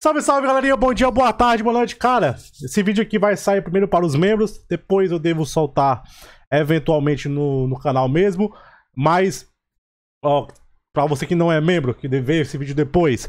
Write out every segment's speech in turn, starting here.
Salve, salve, galerinha. Bom dia, boa tarde, boa noite. Cara, esse vídeo aqui vai sair primeiro para os membros, depois eu devo soltar eventualmente no, no canal mesmo. Mas, ó, para você que não é membro, que ver esse vídeo depois,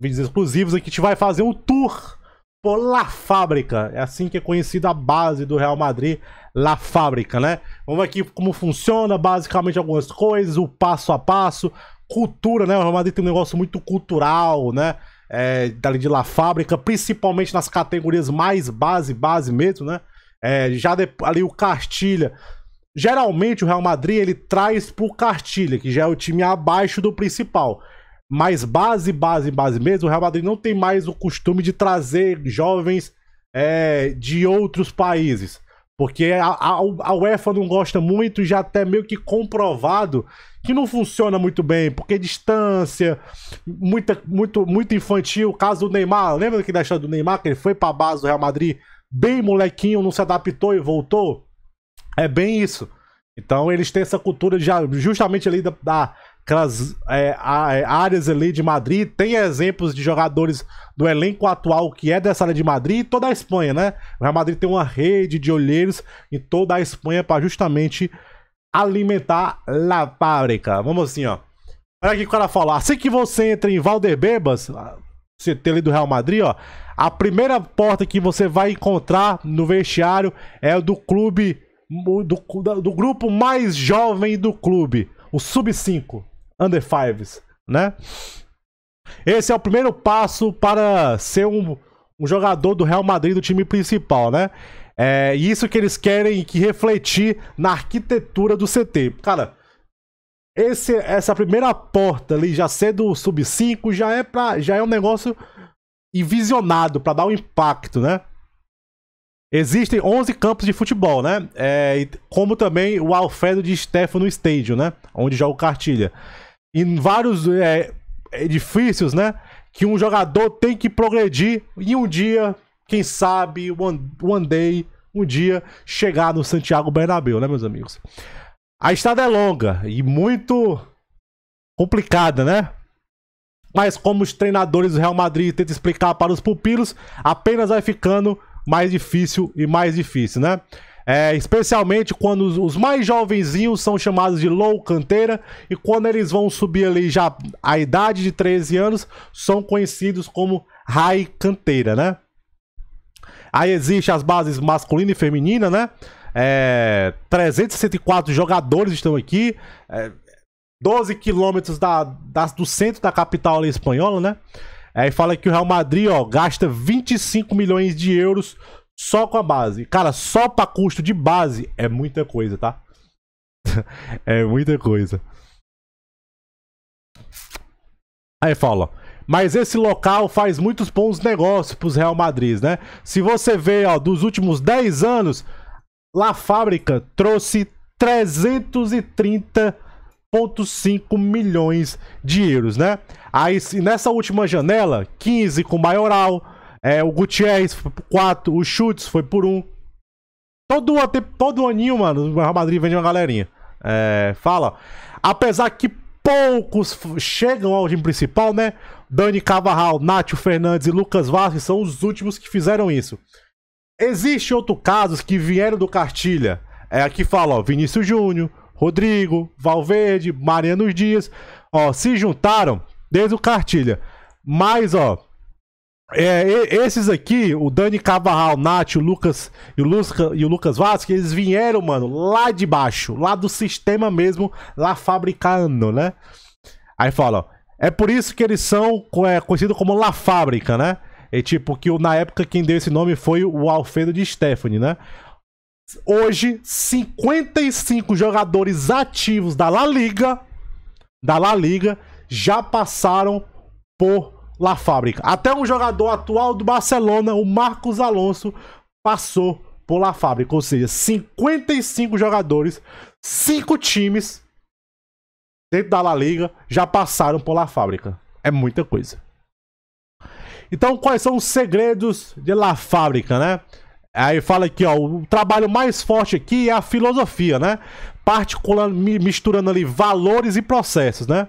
vídeos exclusivos, aqui a gente vai fazer um tour por La Fábrica. É assim que é conhecida a base do Real Madrid, La Fábrica, né? Vamos aqui como funciona, basicamente algumas coisas, o passo a passo, cultura, né? O Real Madrid tem um negócio muito cultural, né? é, dali de La Fábrica, principalmente nas categorias mais base, base mesmo, né? É, já de, ali o Cartilha. Geralmente o Real Madrid ele traz pro Cartilha, que já é o time abaixo do principal. Mas base, base, base mesmo, o Real Madrid não tem mais o costume de trazer jovens é, de outros países. Porque a, a, a, UEFA não gosta muito, já até meio que comprovado que não funciona muito bem, porque distância, muita, muito, muito infantil. O caso do Neymar, lembra que da história do Neymar, que ele foi pra base do Real Madrid, bem molequinho, não se adaptou e voltou? É bem isso. Então eles têm essa cultura já, justamente ali da, da aquelas é, é, áreas ali de Madrid, tem exemplos de jogadores do elenco atual que é dessa área de Madrid e toda a Espanha, né? O Real Madrid tem uma rede de olheiros em toda a Espanha para justamente alimentar a fábrica. Vamos assim, ó. Olha aqui o cara fala, assim que você entra em Valderbebas, CT ali do Real Madrid, ó, a primeira porta que você vai encontrar no vestiário é do clube, do, do grupo mais jovem do clube, o Sub-5 under fives, né? Esse é o primeiro passo para ser um, um jogador do Real Madrid do time principal, né? É isso que eles querem que refletir na arquitetura do CT. Cara, esse, essa primeira porta ali, já sendo sub-5, já, é pra, já é um negócio visionado para dar um impacto, né? Existem 11 campos de futebol, né? É, como também o Alfredo de Stefano Stadium, né? Onde joga o Cartilha em vários é, edifícios, né? Que um jogador tem que progredir e um dia, quem sabe, one, one day, um dia, chegar no Santiago Bernabéu, né, meus amigos? A estrada é longa e muito complicada, né? Mas como os treinadores do Real Madrid tentam explicar para os pupilos, apenas vai ficando mais difícil e mais difícil, né? É, especialmente quando os, os mais jovenzinhos são chamados de low canteira e quando eles vão subir ali já a idade de 13 anos, são conhecidos como high canteira, né? Aí existem as bases masculina e feminina, né? É, 364 jogadores estão aqui, é, 12 quilômetros da, da, do centro da capital espanhola, né? Aí fala que o Real Madrid ó, gasta 25 milhões de euros só com a base. Cara, só pra custo de base é muita coisa, tá? é muita coisa. Aí fala, mas esse local faz muitos bons negócios pros Real Madrid, né? Se você vê, ó, dos últimos 10 anos, lá Fábrica trouxe 330,5 milhões de euros, né? Aí nessa última janela, 15 com Maioral, é, o Gutierrez foi por 4, o Schultz foi por 1. Um. Todo, todo aninho, mano, o Real Madrid vende uma galerinha. É, fala. Apesar que poucos chegam ao time principal, né? Dani Cavarral, Nátio Fernandes e Lucas Vasquez são os últimos que fizeram isso. Existe outro casos que vieram do Cartilha. É aqui fala, ó, Vinícius Júnior, Rodrigo, Valverde, Mariano Dias, ó, se juntaram desde o Cartilha. Mas, ó, é, esses aqui, o Dani Cavarral, o Nath, o Lucas e o, e o Lucas Vasquez, eles vieram, mano, lá de baixo, lá do sistema mesmo, lá fabricando, né? Aí fala, ó, é por isso que eles são é, conhecidos como La Fábrica, né? E tipo, que na época quem deu esse nome foi o Alfredo de Stephanie, né? Hoje, 55 jogadores ativos da La Liga, da La Liga, já passaram por La Fábrica. Até um jogador atual do Barcelona, o Marcos Alonso, passou por La Fábrica. Ou seja, 55 jogadores, 5 times dentro da La Liga já passaram por La Fábrica. É muita coisa. Então, quais são os segredos de La Fábrica, né? Aí fala aqui, ó, o trabalho mais forte aqui é a filosofia, né? Particular, misturando ali valores e processos, né?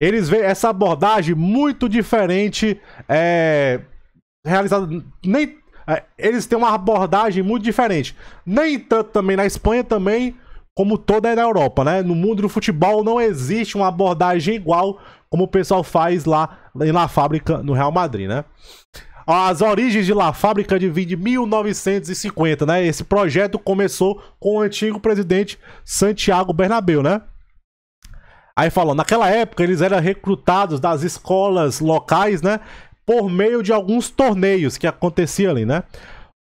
Eles veem essa abordagem muito diferente, é, realizada nem é, eles têm uma abordagem muito diferente. Nem tanto também na Espanha também como toda é na Europa, né? No mundo do futebol não existe uma abordagem igual como o pessoal faz lá na fábrica no Real Madrid, né? As origens de La Fábrica de de 1950, né? Esse projeto começou com o antigo presidente Santiago Bernabéu, né? Aí falou, naquela época eles eram recrutados das escolas locais, né? Por meio de alguns torneios que aconteciam ali, né?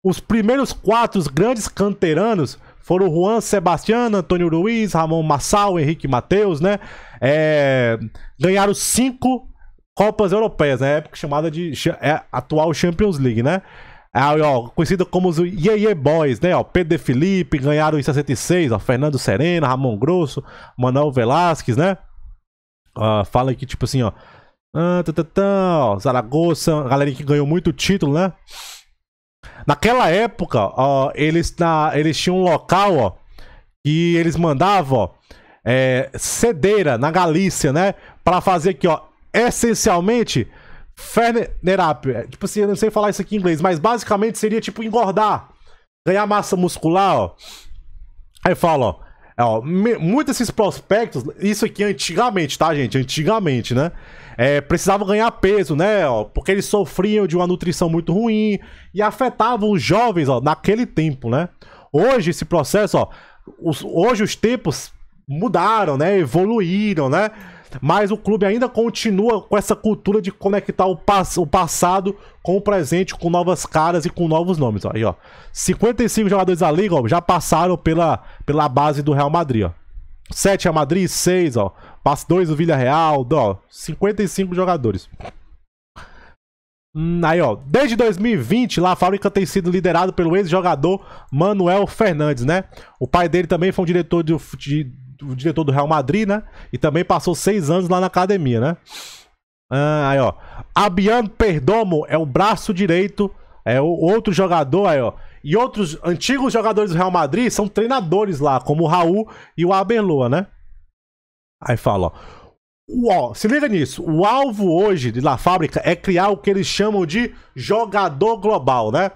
Os primeiros quatro grandes canteranos foram Juan Sebastiano, Antônio Ruiz, Ramon Massal, Henrique Mateus, né? É... ganharam cinco Copas Europeias, na né? época chamada de é, atual Champions League, né? É, aí, ó, conhecido como os Ye, Ye Boys, né? Ó, Pedro Felipe, ganharam em 66, ó, Fernando Serena, Ramon Grosso, Manuel Velasquez, né? Uh, fala aqui tipo assim, ó. Ah, tá, tá, tá, ó, Zaragoza, galera que ganhou muito título, né? Naquela época, ó, eles, na, eles tinham um local, ó, que eles mandavam, ó, é, cedeira na Galícia, né? Pra fazer aqui, ó, essencialmente fernerapia é, tipo assim, eu não sei falar isso aqui em inglês, mas basicamente seria tipo engordar, ganhar massa muscular, ó. Aí fala, ó. ó muitos desses prospectos, isso aqui antigamente, tá, gente? Antigamente, né? É, precisavam ganhar peso, né? Ó, porque eles sofriam de uma nutrição muito ruim e afetavam os jovens, ó, naquele tempo, né? Hoje, esse processo, ó, os, hoje os tempos mudaram, né? Evoluíram, né? mas o clube ainda continua com essa cultura de conectar o, pass o passado com o presente, com novas caras e com novos nomes. Ó. Aí, ó. 55 jogadores da liga ó, já passaram pela, pela base do Real Madrid. Ó. 7 a Madrid, 6, ó. Passa 2 o Villarreal, ó. 55 jogadores. Hum, aí, ó, desde 2020, lá a fábrica tem sido liderada pelo ex-jogador Manuel Fernandes, né? O pai dele também foi um diretor de, de o diretor do Real Madrid, né? E também passou seis anos lá na academia, né? Ah, aí, ó. Abian Perdomo é o braço direito, é o outro jogador, aí, ó. E outros antigos jogadores do Real Madrid são treinadores lá, como o Raul e o Aberloa, né? Aí fala, ó. Uó, se liga nisso. O alvo hoje de La fábrica é criar o que eles chamam de jogador global, né?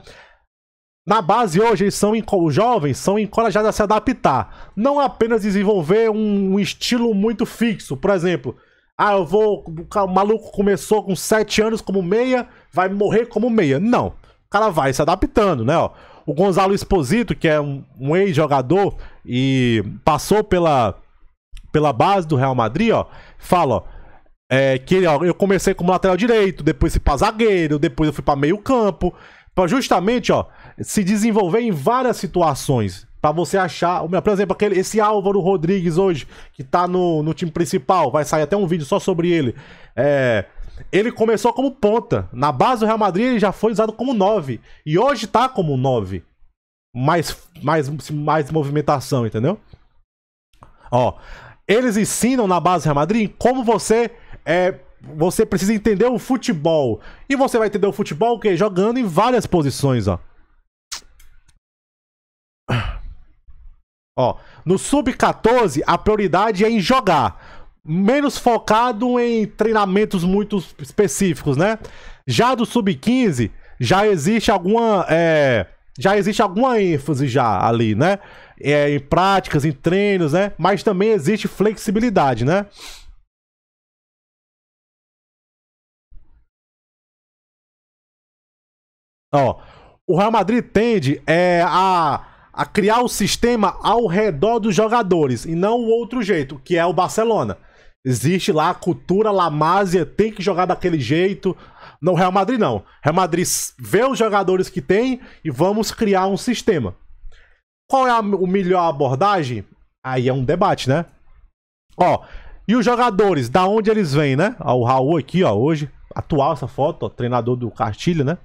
Na base hoje, são os jovens são encorajados a se adaptar, não apenas desenvolver um, um estilo muito fixo. Por exemplo, ah, eu vou. O maluco começou com 7 anos como meia, vai morrer como meia. Não. O cara vai se adaptando, né? Ó. O Gonzalo Esposito, que é um, um ex-jogador e passou pela, pela base do Real Madrid, ó, fala, ó, é, que ó, eu comecei como lateral direito, depois fui pra zagueiro, depois eu fui pra meio campo para justamente, ó, se desenvolver em várias situações. Pra você achar. Por exemplo, aquele, esse Álvaro Rodrigues hoje, que tá no, no time principal, vai sair até um vídeo só sobre ele. É, ele começou como ponta. Na base do Real Madrid ele já foi usado como 9. E hoje tá como 9. Mais, mais, mais movimentação, entendeu? Ó. Eles ensinam na base do Real Madrid como você é, você precisa entender o futebol. E você vai entender o futebol o quê? Jogando em várias posições, ó. Ó, no sub-14 a prioridade é em jogar, menos focado em treinamentos muito específicos, né? Já do sub-15 já existe alguma é, já existe alguma ênfase já ali, né? É, em práticas, em treinos, né? Mas também existe flexibilidade, né? Ó, o Real Madrid tende é, a, a criar o sistema ao redor dos jogadores e não o outro jeito, que é o Barcelona. Existe lá a cultura Lamásia, tem que jogar daquele jeito. No Real Madrid, não. Real Madrid vê os jogadores que tem e vamos criar um sistema. Qual é a o melhor abordagem? Aí é um debate, né? Ó, e os jogadores, da onde eles vêm, né? Ó, o Raul aqui, ó, hoje, atual essa foto, ó, treinador do Castilho, né?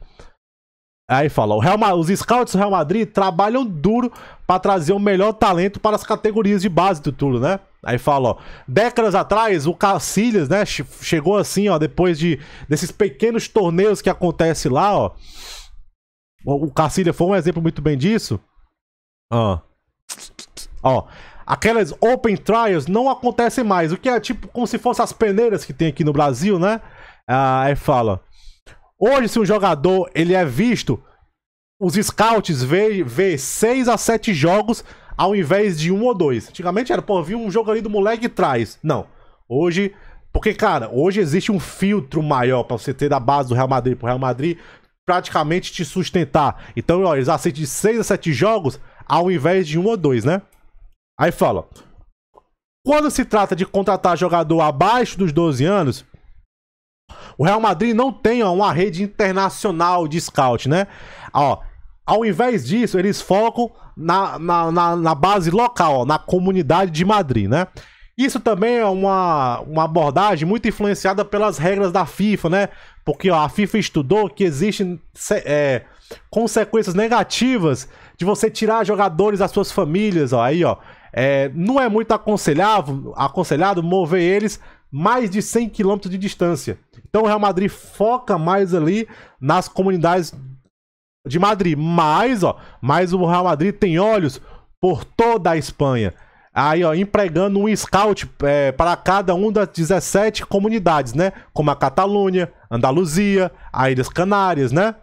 Aí fala, os scouts do Real Madrid trabalham duro para trazer o melhor talento para as categorias de base do tudo, né? Aí fala, ó, décadas atrás o Cacilhas, né, chegou assim, ó, depois de desses pequenos torneios que acontece lá, ó. O Cacilhas foi um exemplo muito bem disso. Ah. Ó, aquelas open trials não acontecem mais, o que é tipo como se fossem as peneiras que tem aqui no Brasil, né? Ah, aí fala, Hoje, se um jogador ele é visto, os scouts vê, vê 6 a 7 jogos ao invés de um ou dois. Antigamente era, pô, vi um jogo ali do moleque e traz. Não. Hoje. Porque, cara, hoje existe um filtro maior para você ter da base do Real Madrid pro Real Madrid praticamente te sustentar. Então, ó, eles aceitam seis 6 a 7 jogos ao invés de um ou dois, né? Aí fala. Quando se trata de contratar jogador abaixo dos 12 anos, o Real Madrid não tem ó, uma rede internacional de scout, né? Ó, ao invés disso, eles focam na, na, na, na base local, ó, na comunidade de Madrid, né? Isso também é uma, uma abordagem muito influenciada pelas regras da FIFA, né? Porque ó, a FIFA estudou que existem é, consequências negativas de você tirar jogadores das suas famílias, ó, aí, ó. É, não é muito aconselhável, aconselhado mover eles mais de 100 quilômetros de distância. Então o Real Madrid foca mais ali nas comunidades de Madrid. Mas, ó, mas o Real Madrid tem olhos por toda a Espanha. Aí, ó, empregando um scout é, para cada uma das 17 comunidades, né? Como a Catalunha, Andaluzia, as Ilhas Canárias, né?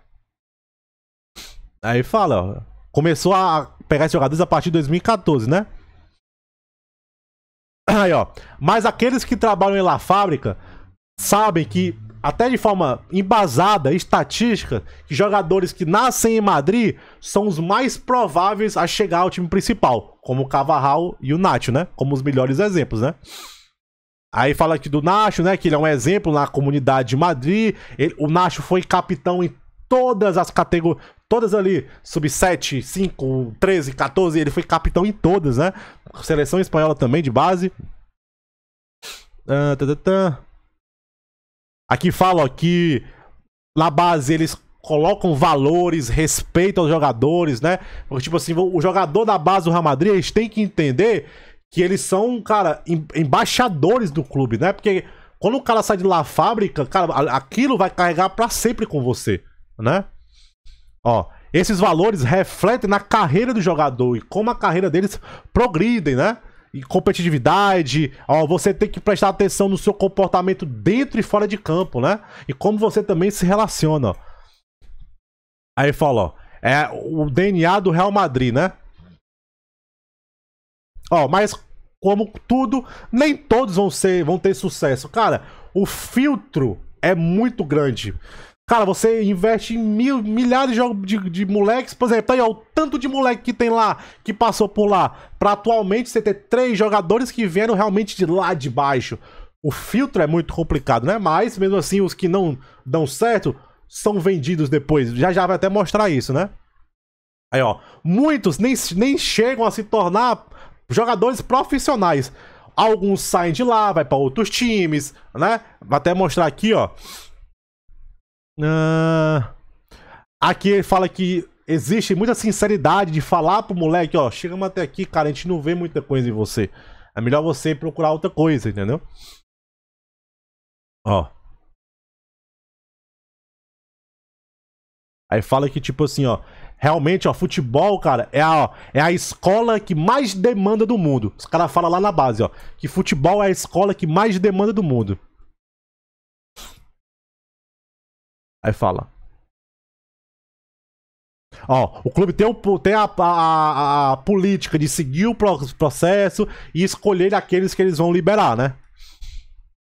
Aí fala, ó, começou a pegar esses jogadores a partir de 2014, né? Aí, ó. Mas aqueles que trabalham em La Fábrica sabem que, até de forma embasada, estatística, que jogadores que nascem em Madrid são os mais prováveis a chegar ao time principal, como o Cavarral e o Nacho, né? Como os melhores exemplos, né? Aí fala aqui do Nacho, né? Que ele é um exemplo na comunidade de Madrid. Ele, o Nacho foi capitão em todas as categorias, todas ali, sub-7, 5, 13, 14, ele foi capitão em todas, né? Seleção espanhola também de base. Ah, tá, tá, tá. Aqui fala ó, que na base eles colocam valores, respeito aos jogadores, né? Porque, tipo assim, o jogador da base do Real Madrid, eles têm que entender que eles são, cara, embaixadores do clube, né? Porque quando o cara sai de lá fábrica, cara, aquilo vai carregar para sempre com você, né? Ó, esses valores refletem na carreira do jogador e como a carreira deles progridem, né? E competitividade, ó, você tem que prestar atenção no seu comportamento dentro e fora de campo, né? E como você também se relaciona. Aí fala, é o DNA do Real Madrid, né? Ó, mas como tudo, nem todos vão ser, vão ter sucesso. Cara, o filtro é muito grande. Cara, você investe em mil, milhares de, de, de moleques. Por exemplo, tá aí, ó, o tanto de moleque que tem lá, que passou por lá. Pra atualmente você ter três jogadores que vieram realmente de lá de baixo. O filtro é muito complicado, né? Mas, mesmo assim, os que não dão certo são vendidos depois. Já já vai até mostrar isso, né? Aí, ó. Muitos nem, nem chegam a se tornar jogadores profissionais. Alguns saem de lá, vai para outros times, né? Vai até mostrar aqui, ó. Uh, aqui ele fala que existe muita sinceridade de falar pro moleque, ó, chegamos até aqui, cara, a gente não vê muita coisa em você. É melhor você procurar outra coisa, entendeu? Ó. Aí fala que, tipo assim, ó, realmente, ó, futebol, cara, é a, ó, é a escola que mais demanda do mundo. Os caras falam lá na base, ó, que futebol é a escola que mais demanda do mundo. Aí fala. Ó, o clube tem, o, tem a, a, a, política de seguir o processo e escolher aqueles que eles vão liberar, né?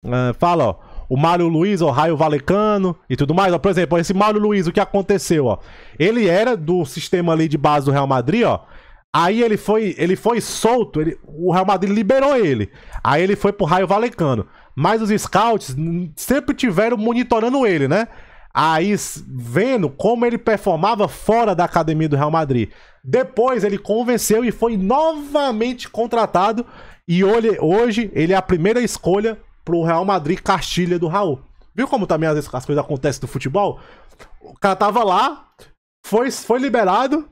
Uh, fala, ó, o Mário Luiz, o Raio Valecano e tudo mais. Ó, por exemplo, esse Mário Luiz, o que aconteceu, ó? Ele era do sistema ali de base do Real Madrid, ó. Aí ele foi, ele foi solto, ele, o Real Madrid liberou ele. Aí ele foi pro Raio Valecano. Mas os scouts sempre tiveram monitorando ele, né? Aí, vendo como ele performava fora da academia do Real Madrid. Depois ele convenceu e foi novamente contratado. E hoje ele é a primeira escolha pro Real Madrid Castilha do Raul. Viu como também às vezes as coisas acontecem do futebol? O cara tava lá, foi, foi liberado.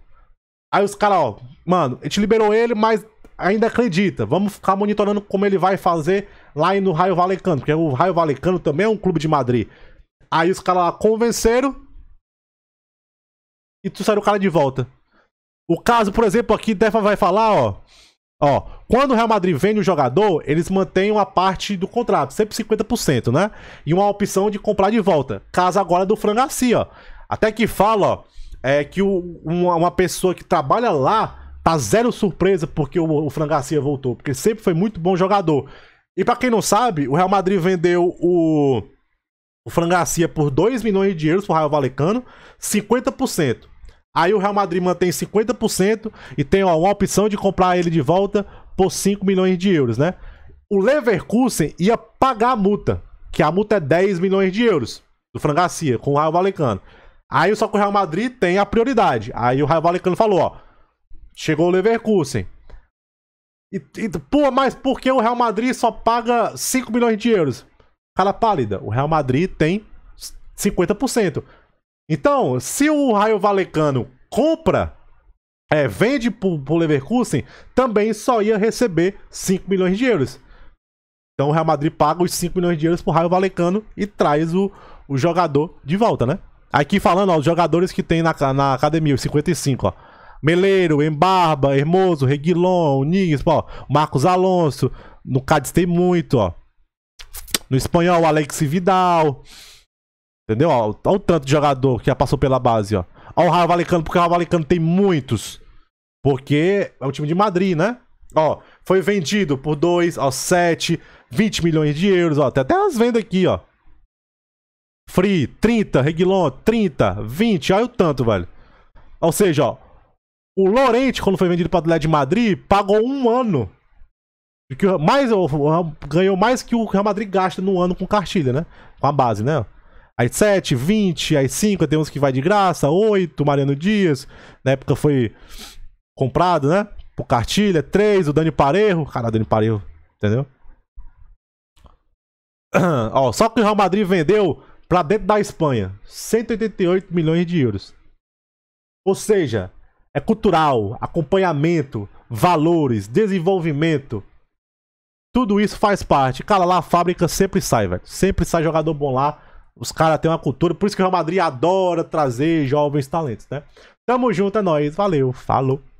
Aí os caras, ó, mano, a gente liberou ele, mas ainda acredita. Vamos ficar monitorando como ele vai fazer lá no Raio Valecano, porque o Raio Valecano também é um clube de Madrid. Aí os caras lá convenceram. E tu saiu o cara de volta. O caso, por exemplo, aqui Defa vai falar, ó. Ó, quando o Real Madrid vende o jogador, eles mantêm uma parte do contrato, sempre 50%, né? E uma opção de comprar de volta. Caso agora do Fran Garcia, ó. Até que fala, ó, é que o, uma, uma, pessoa que trabalha lá tá zero surpresa porque o, o Fran Garcia voltou, porque sempre foi muito bom jogador. E para quem não sabe, o Real Madrid vendeu o o Frangacia por 2 milhões de euros pro Raio Valecano, 50%. Aí o Real Madrid mantém 50% e tem ó, uma opção de comprar ele de volta por 5 milhões de euros, né? O Leverkusen ia pagar a multa, que a multa é 10 milhões de euros do Frangacia com o Raio Valecano. Aí só que o Real Madrid tem a prioridade. Aí o Raio Valecano falou, ó, chegou o Leverkusen. E, e, pô, mas por que o Real Madrid só paga 5 milhões de euros? cara pálida. O Real Madrid tem 50%. Então, se o Raio Valecano compra, é, vende pro, pro Leverkusen, também só ia receber 5 milhões de euros. Então o Real Madrid paga os 5 milhões de euros pro Raio Valecano e traz o, o jogador de volta, né? Aqui falando, ó, os jogadores que tem na, na academia, os 55, ó. Meleiro, Embarba, Hermoso, Reguilon, Nigues, ó, Marcos Alonso. No Cádiz tem muito, ó. No espanhol, Alex Vidal. Entendeu? Olha o tanto de jogador que já passou pela base, ó. Olha o Ravalecano, porque o Ravalecano tem muitos. Porque é o time de Madrid, né? Ó, foi vendido por 2, ó, 7, 20 milhões de euros, ó. Tem até as vendas aqui, ó. Free, 30, Reguilon, 30, 20, olha o tanto, velho. Ou seja, ó, o Lorente, quando foi vendido para o Atlético de Madrid, pagou um ano porque mais, ganhou mais que o Real Madrid gasta no ano com cartilha, né? Com a base, né? Aí 7, 20, aí 5, tem uns que vai de graça, 8, Mariano Dias, na época foi comprado, né? Por cartilha, 3, o Dani Parejo. Caralho, Dani Parejo, entendeu? Ó, só que o Real Madrid vendeu pra dentro da Espanha 188 milhões de euros. Ou seja, é cultural, acompanhamento, valores, desenvolvimento, tudo isso faz parte. Cara, lá a fábrica sempre sai, velho. Sempre sai jogador bom lá. Os caras têm uma cultura. Por isso que o Real Madrid adora trazer jovens talentos, né? Tamo junto, é nóis. Valeu, falou.